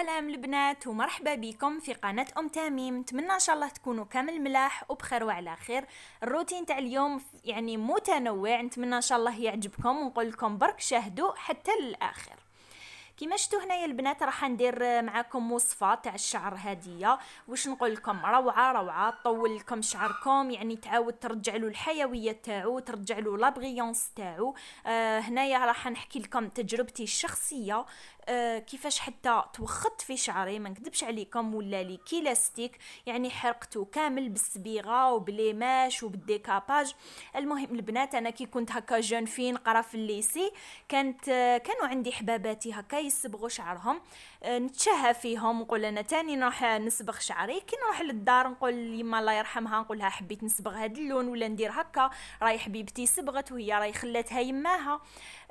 سلام البنات ومرحبا بكم في قناة أم تميم نتمنى إن شاء الله تكونوا كامل ملاح وبخير وعلى خير الروتين تاع اليوم يعني متنوع نتمنى إن شاء الله يعجبكم ونقول لكم برك شاهدوا حتى للآخر كيما شفتوا هنايا البنات راح ندير معاكم وصفه تاع الشعر هادية واش نقول لكم روعه روعه تطول لكم شعركم يعني تعاود ترجع له الحيويه تاعو ترجع له لابغيونس تاعو آه هنايا راح نحكي لكم تجربتي الشخصيه آه، كيفاش حتى توخت في شعري ما نكذبش عليكم ولا لي كيلاستيك يعني حرقته كامل بالصبيغه وبليماش وبالديكاباج المهم البنات انا كي كنت هكا جون في نقرا في الليسي كانت آه، كانوا عندي حباباتي هكا يصبغوا شعرهم آه، نتشهى فيهم نقول انا تاني نروح نصبغ شعري كي نروح للدار نقول يما الله يرحمها نقول لها حبيت نصبغ هذا اللون ولا ندير هكا راهي حبيبتي صبغت وهي راهي خلاتها يماها آه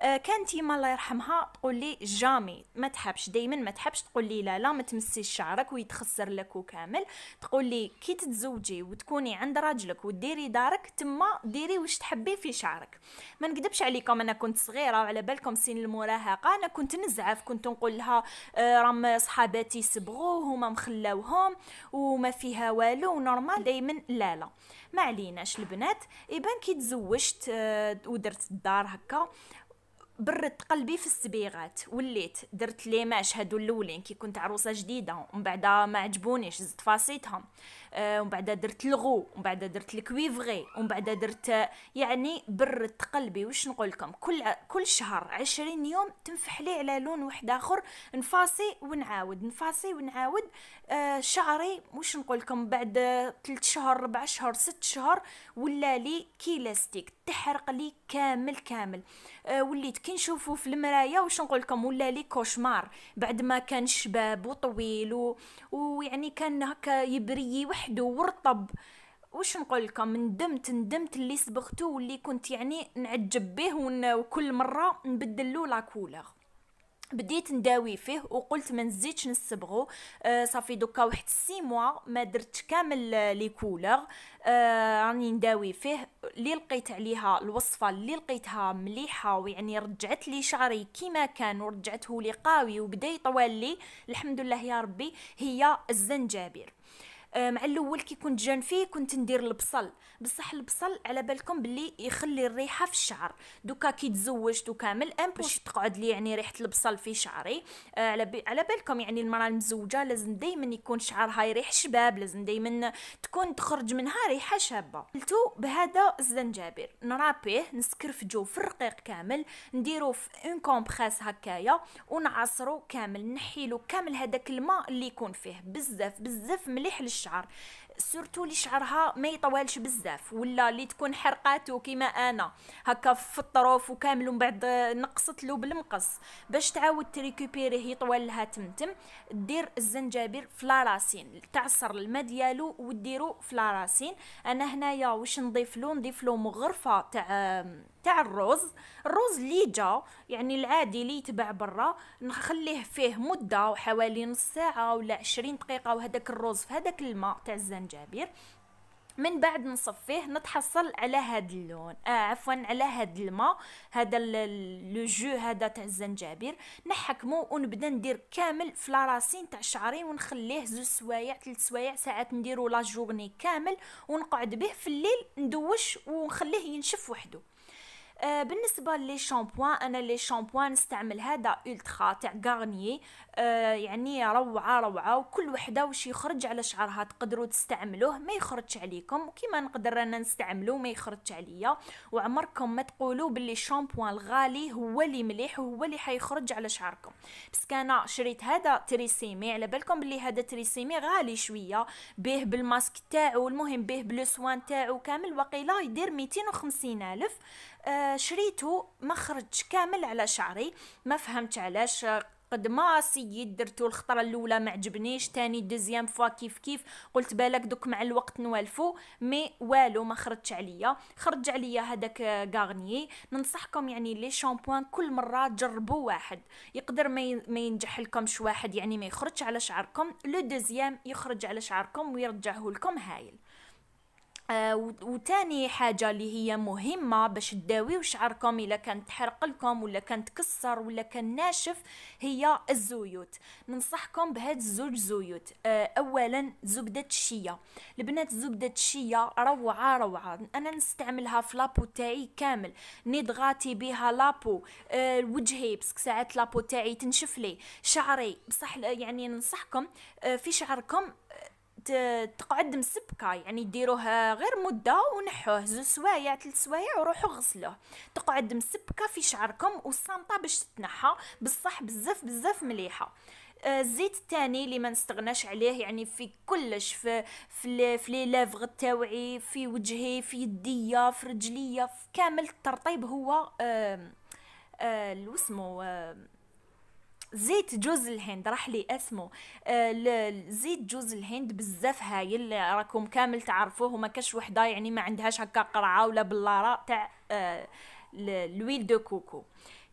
آه، كانت يما الله يرحمها تقول لي جامي ما تحبش دائما ما تحبش تقول لي لا لا ما تمسيش شعرك ويتخسر لك وكامل تقول لي كي تتزوجي وتكوني عند راجلك وديري دارك تما ديري واش تحبي في شعرك ما نكذبش عليكم انا كنت صغيره وعلى بالكم سن المراهقه انا كنت نزعف كنت نقول لها آه، راهم صحاباتي صبغوه هما مخلاوهم وما فيها والو نورمال دائما لا لا ما عليناش البنات اذا كي تزوجت آه، ودرت الدار هكا برت قلبي في السبيغات وليت درت ماش هادو الاولين كي كنت عروسه جديده ومن بعد ما عجبونيش زدت فاصيتهم آه، ومن بعد درت الغو ومن بعد درت الكويفغي ومن بعد درت يعني برت قلبي واش نقول لكم كل كل شهر عشرين يوم تنفح لي على لون واحد اخر نفاصي ونعاود نفاصي ونعاود آه شعري واش نقول لكم بعد 3 شهور 4 شهور 6 شهور ولا لي كيلاستيك تحرق لي كامل كامل أه وليت كي نشوفو في المرايه واش نقول لكم ولا لي كوشمار بعد ما كان شباب وطويل و... ويعني كان هكا يبري وحده ورطب واش نقول لكم ندمت ندمت اللي صبغته واللي كنت يعني نعجب به وكل مره نبدل له لا كولور بديت نداوي فيه وقلت ما نزيدش نصبغو آه صافي دوكا واحد سي موا ما درتش كامل لي كولور آه راني نداوي فيه اللي لقيت عليها الوصفه اللي لقيتها مليحه ويعني رجعت لي شعري كيما كان ورجعته لي قاوي وبدا يطوال لي الحمد لله يا ربي هي الزنجبير آه، مع الاول كي كنت جان فيه كنت ندير البصل بصح البصل على بالكم باللي يخلي الريحه في الشعر دوكا كي تزوجت وكامل امبوش تقعد لي يعني ريحه البصل في شعري آه، على على بالكم يعني المراه المزوجه لازم دائما يكون شعرها يريح شباب لازم دائما تكون تخرج منها ريحه شابه قلتو بهذا الزنجبيل نرابيه نسكرفجو في الرقيق كامل نديرو في اون كومبريس هكايا ونعصرو كامل نحيلو كامل هذاك الماء اللي يكون فيه بزاف بزاف مليح للشعر الشعر سورتو اللي شعرها ما يطوالش بزاف ولا اللي تكون حرقاتو كيما انا هكا في الطروف وكامل ومن بعد نقصت له بالمقص باش تعاود تريكوبيريه يطول لها تمتم دير الزنجبيل في لاراسين تعصر الماء ديالو وديرو في لاراسين انا هنايا واش نضيف له نضيف له مغرفه تاع تاع الرز الرز اللي جا يعني العادي اللي يتباع برا نخليه فيه مده حوالي نص ساعه ولا 20 دقيقه وهذاك الرز في هذاك الماء تاع الزنجبير من بعد نصفيه نتحصل على هاد اللون آه عفوا على هاد الماء هذا لو جو هذا تاع الزنجبير نحكمو ونبدا ندير كامل في لاراسين تاع شعري ونخليه زوج سوايع ثلاث سوايع ساعات نديرو لا كامل ونقعد به في الليل ندوش ونخليه ينشف وحده آه، بالنسبه لي شامبوان انا لي شامبوان نستعمل هذا اولترا تاع غارنيي آه، يعني روعه روعه وكل وحده واش يخرج على شعرها تقدروا تستعملوه ما يخرجش عليكم وكيما نقدر انا نستعملو ما يخرجش عليا وعمركم ما تقولوا باللي شامبوان الغالي هو اللي مليح وهو اللي حيخرج على شعركم بس انا شريت هذا تريسيمي على بالكم باللي هذا تريسيمي غالي شويه به بالماسك تاعو المهم به بلو سوان تاعو كامل وقيله يدير 250 الف آه، شريته ما كامل على شعري ما فهمت علاش آه، قد ما سيد درتو الخطرة الأولى ما عجبنيش تاني دوزيام فوا كيف كيف قلت بالك دوك مع الوقت نوالفو مي والو ما خرجش عليا خرج عليا هذاك غارنيي آه، ننصحكم يعني لي شامبوان كل مرة جربوا واحد يقدر ما ينجح لكمش واحد يعني ما يخرجش على شعركم لو دوزيام يخرج على شعركم ويرجعه لكم هايل آه وتاني حاجه اللي هي مهمه باش تداويو شعركم الا كان تحرق لكم ولا كان تكسر ولا كان ناشف هي الزيوت ننصحكم بهاد الزوج زيوت آه، اولا زبده الشيا البنات زبده الشيا روعه روعه انا نستعملها في لابو تاعي كامل نضغطي بها لابو آه، وجهي بسك ساعات لابو تاعي تنشف لي شعري بصح يعني ننصحكم آه، في شعركم تقعد مسبكه يعني ديروه غير مده ونحوه زوج سوايع ثلاث سوايع وروحوا غسلوه تقعد مسبكه في شعركم والصامطه باش تتنحى بصح بزاف بزاف مليحه آه، الزيت الثاني اللي ما نستغناش عليه يعني في كلش في في, في لي لافغ تاوعي في وجهي في يديا في رجليا في كامل الترطيب هو آه آه واسمو آه زيت جوز الهند راح لي اسمه آه زيت جوز الهند بزاف هايل راكم كامل تعرفوه وما كاش وحده يعني ما عندهاش هكا قرعه ولا بلاره تاع آه لويل دو كوكو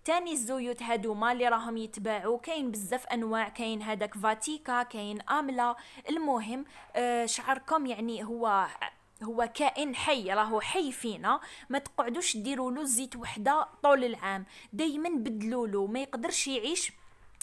تاني الزيوت هادوما اللي راهم يتباعوا كاين بزاف انواع كاين هذاك فاتيكا كاين املا المهم آه شعركم يعني هو هو كائن حي راهو حي فينا ما تقعدوش ديروا له زيت وحده طول العام دائما بدلوا له ما يقدرش يعيش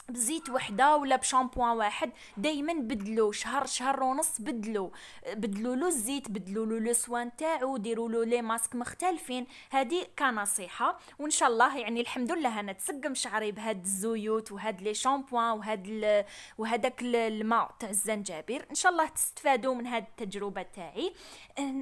بزيت وحده ولا بشامبوان واحد دائما بدلو شهر شهر ونص بدلو بدلو له الزيت بدلو له لو سوان تاعو ديروا له لي ماسك مختلفين هذه كنصيحه وان شاء الله يعني الحمد لله انا تسقم شعري بهاد الزيوت وهاد لي شامبوان وهاد وهداك الماء تاع الزنجبير ان شاء الله تستفادوا من هاد التجربه تاعي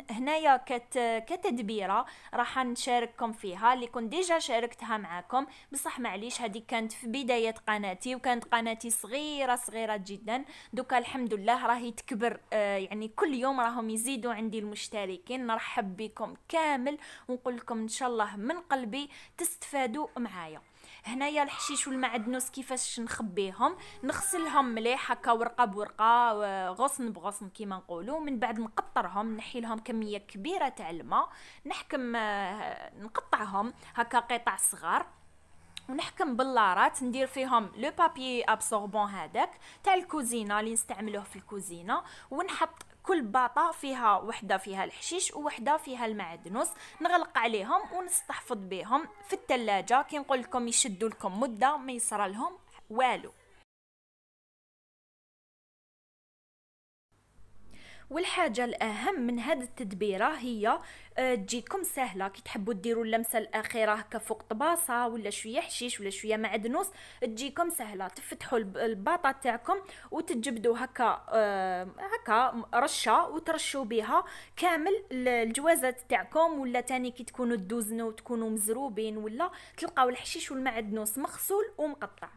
هنايا كت كتدبيره راح نشارككم فيها اللي كنت ديجا شاركتها معاكم بصح معليش هذه كانت في بدايه قناتي وكانت قناتي صغيره صغيره جدا دوكا الحمد لله راهي تكبر آه، يعني كل يوم راهم يزيدوا عندي المشتركين نرحب بكم كامل ونقول لكم ان شاء الله من قلبي تستفادوا معايا هنايا الحشيش والمعدنوس كيفاش نخبيهم نغسلهم مليح هكا ورقه بورقه غصن بغصن كيما نقولوا من بعد نقطرهم نحي لهم كميه كبيره تاع الماء نحكم آه، نقطعهم هكا قطع صغار ونحكم باللارات ندير فيهم لو بابي ابسوربون هذاك تاع الكوزينه اللي نستعملوه في الكوزينه ونحط كل باطا فيها وحدة فيها الحشيش ووحدة فيها المعدنوس نغلق عليهم ونستحفظ بهم في التلاجة كي نقول لكم يشدوا لكم مدة ما يصرى لهم والو والحاجه الاهم من هاد التدبيره هي آه، تجيكم سهله كي تحبوا ديروا اللمسه الاخيره هكا فوق طباسه ولا شويه حشيش ولا شويه معدنوس تجيكم سهله تفتحوا الباطه تاعكم وتجبدوا هكا آه، هكا رشه وترشوا بها كامل الجوازات تاعكم ولا تاني كي تكونوا تدوزنوا وتكونوا مزروبين ولا تلقاو الحشيش والمعدنوس مغسول ومقطع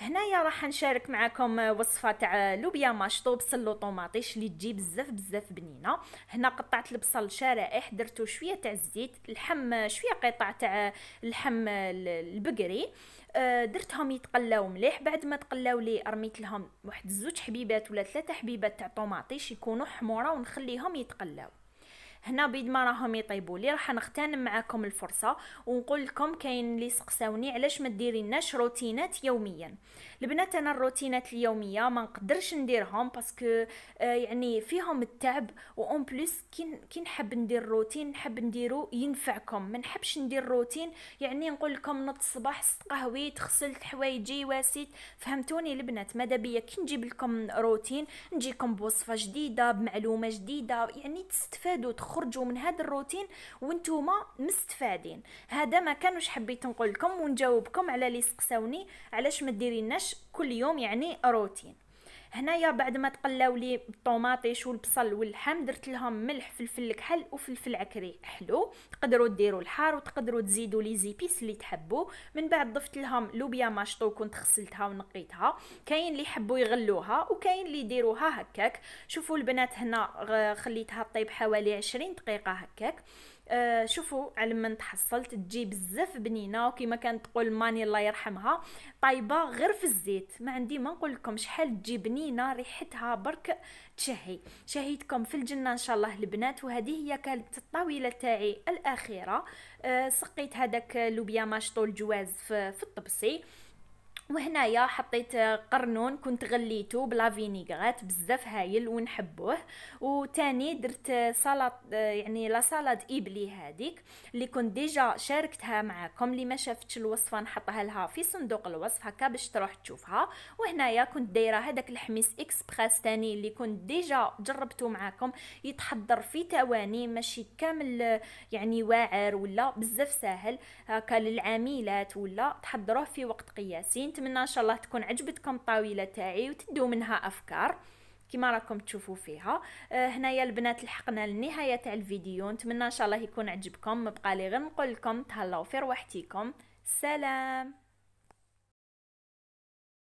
هنايا راح نشارك معكم وصفه تاع لوبيا ماشطو بصل وطوماطيش اللي تجي بزاف بزاف بنينه هنا قطعت البصل شرائح درتو شويه تاع الزيت اللحم شويه قطع تاع اللحم البقري آه، درتهم يتقلاو مليح بعد ما تقلاو لي رميت لهم واحد زوج حبيبات ولا ثلاثه حبيبات تاع طوماطيش يكونوا حموره ونخليهم يتقلاو هنا بيد ما راهم يطيبوا لي راح نغتنم معاكم الفرصه ونقول لكم كاين اللي سقساوني علاش ما ديريناش روتينات يوميا البنات انا الروتينات اليوميه ما نقدرش نديرهم باسكو آه، يعني فيهم التعب وان بليس كي نحب ندير روتين نحب نديرو ينفعكم ما نحبش ندير روتين يعني نقول لكم نط الصباح قهويت غسلت حوايجي واسيت فهمتوني البنات ماذا بيا كي نجيب لكم روتين نجيكم بوصفه جديده بمعلومه جديده يعني تستفادوا تخرجوا من هذا الروتين وانتوما مستفادين هذا ما كانوش حبيت نقول لكم ونجاوبكم على اللي سقساوني علاش ما ديريناش باش كل يوم يعني روتين هنايا بعد ما تقلاو لي الطوماطيش والبصل واللحم درت لهم ملح فلفل كحل وفلفل عكري حلو تقدروا ديروا الحار وتقدروا تزيدوا لي زيبيس اللي تحبوا من بعد ضفت لهم لوبيا ماشطو كنت غسلتها ونقيتها كاين اللي يحبوا يغلوها وكاين اللي يديروها هكاك شوفوا البنات هنا خليتها طيب حوالي 20 دقيقه هكاك آه، شوفوا على من تحصلت تجي بزاف بنينه وكما كانت تقول ماني الله يرحمها طايبه غير في الزيت ما عندي ما نقول لكم شحال تجي بنينه ريحتها برك تشهي شهيتكم في الجنه ان شاء الله البنات وهذه هي كانت الطاوله تاعي الاخيره آه سقيت هذاك لوبيا ماشطو الجواز في, في الطبسي وهنايا حطيت قرنون كنت غليته بلا فينيغرات بزاف هايل ونحبوه وتاني درت سلطه يعني لا سالاد ايبلي هذيك اللي كنت ديجا شاركتها معكم اللي ما شافتش الوصفه نحطها لها في صندوق الوصف هكا باش تروح تشوفها وهنايا كنت دايره هذاك الحميس اكسبريس تاني اللي كنت ديجا جربته معكم يتحضر في تواني ماشي كامل يعني واعر ولا بزاف ساهل هكا للعاملات ولا تحضروه في وقت قياسي نتمنى ان شاء الله تكون عجبتكم الطاوله تاعي وتدوا منها افكار كما راكم تشوفوا فيها آه، هنايا البنات لحقنا للنهايه تاع الفيديو نتمنى ان شاء الله يكون عجبكم بقى لي غير نقول لكم تهلاو في روحتيكم سلام